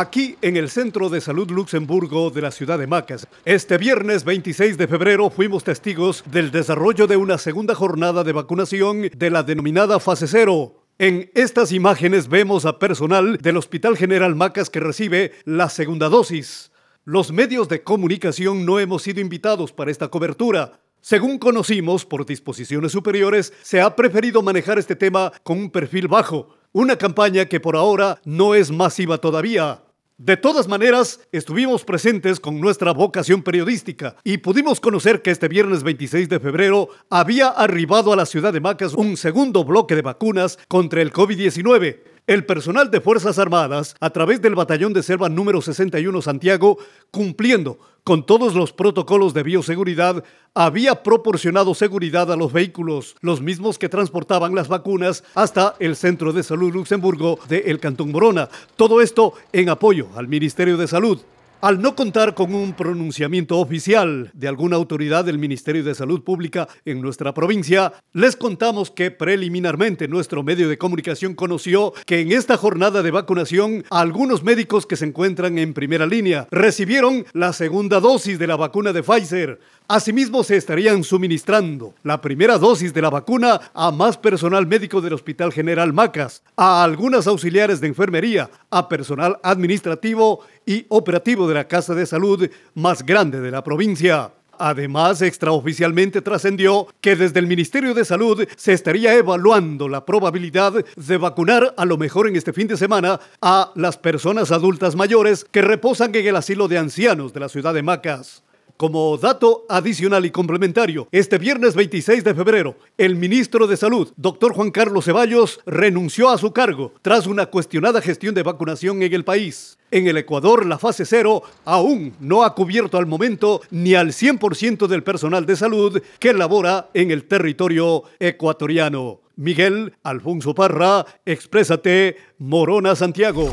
aquí en el Centro de Salud Luxemburgo de la ciudad de Macas. Este viernes 26 de febrero fuimos testigos del desarrollo de una segunda jornada de vacunación de la denominada fase cero. En estas imágenes vemos a personal del Hospital General Macas que recibe la segunda dosis. Los medios de comunicación no hemos sido invitados para esta cobertura, según conocimos por disposiciones superiores, se ha preferido manejar este tema con un perfil bajo, una campaña que por ahora no es masiva todavía. De todas maneras, estuvimos presentes con nuestra vocación periodística y pudimos conocer que este viernes 26 de febrero había arribado a la ciudad de Macas un segundo bloque de vacunas contra el COVID-19 el personal de Fuerzas Armadas, a través del Batallón de Selva número 61 Santiago, cumpliendo con todos los protocolos de bioseguridad, había proporcionado seguridad a los vehículos, los mismos que transportaban las vacunas hasta el Centro de Salud Luxemburgo de El Cantón Morona. Todo esto en apoyo al Ministerio de Salud. Al no contar con un pronunciamiento oficial de alguna autoridad del Ministerio de Salud Pública en nuestra provincia, les contamos que preliminarmente nuestro medio de comunicación conoció que en esta jornada de vacunación algunos médicos que se encuentran en primera línea recibieron la segunda dosis de la vacuna de Pfizer. Asimismo, se estarían suministrando la primera dosis de la vacuna a más personal médico del Hospital General Macas, a algunas auxiliares de enfermería, a personal administrativo y operativo de la Casa de Salud más grande de la provincia. Además, extraoficialmente trascendió que desde el Ministerio de Salud se estaría evaluando la probabilidad de vacunar a lo mejor en este fin de semana a las personas adultas mayores que reposan en el asilo de ancianos de la ciudad de Macas. Como dato adicional y complementario, este viernes 26 de febrero, el ministro de Salud, doctor Juan Carlos Ceballos, renunció a su cargo tras una cuestionada gestión de vacunación en el país. En el Ecuador, la fase cero aún no ha cubierto al momento ni al 100% del personal de salud que labora en el territorio ecuatoriano. Miguel Alfonso Parra, Exprésate, Morona, Santiago.